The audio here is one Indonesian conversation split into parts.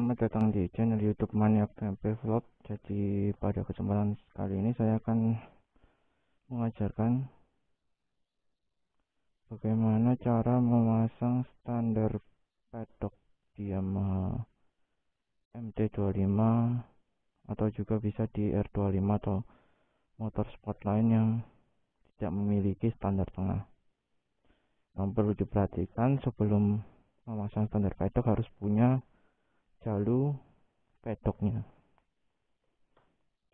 selamat datang di channel youtube maniak tempe vlog jadi pada kesempatan kali ini saya akan mengajarkan bagaimana cara memasang standar pedok Yamaha MT25 atau juga bisa di R25 atau motor sport lain yang tidak memiliki standar tengah yang perlu diperhatikan sebelum memasang standar pedok harus punya Jalur petoknya,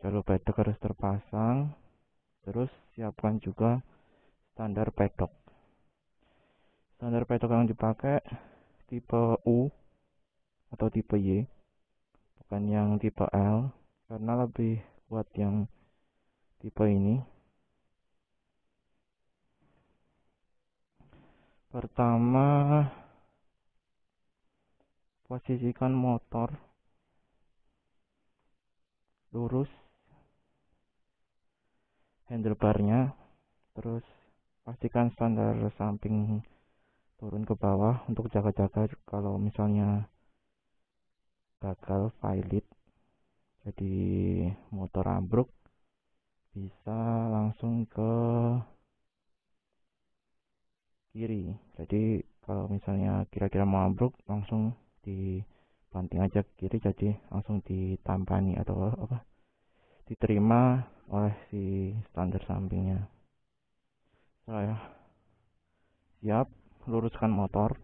Jalur petok harus terpasang. Terus siapkan juga standar petok. Standar petok yang dipakai tipe U atau tipe Y, bukan yang tipe L karena lebih kuat yang tipe ini. Pertama, posisikan motor lurus handlebarnya terus pastikan standar samping turun ke bawah untuk jaga-jaga kalau misalnya gagal pilot jadi motor ambruk bisa langsung ke kiri jadi kalau misalnya kira-kira mau ambruk langsung dibanting aja ke gitu, kiri jadi langsung ditampani atau apa diterima oleh si standar sampingnya saya nah, siap luruskan motor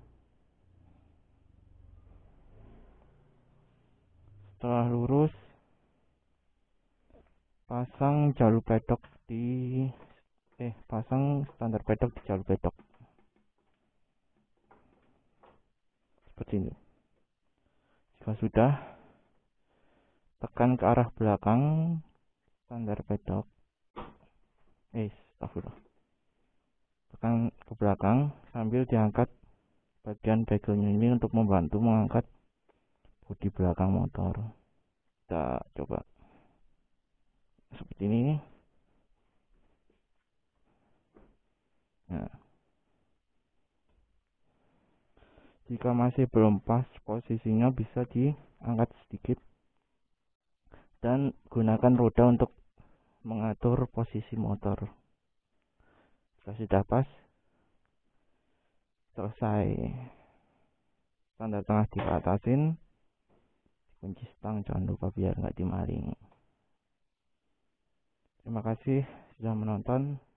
setelah lurus pasang jalur pedok di eh pasang standar pedok di jalur pedok seperti ini jika sudah tekan ke arah belakang standar pedok eh astagfirullah tekan ke belakang sambil diangkat bagian bagelnya ini untuk membantu mengangkat bodi belakang motor kita coba seperti ini jika masih belum pas posisinya bisa diangkat sedikit dan gunakan roda untuk mengatur posisi motor jika sudah pas selesai tanda tengah dipatasin kunci stang jangan lupa biar nggak dimaring terima kasih sudah menonton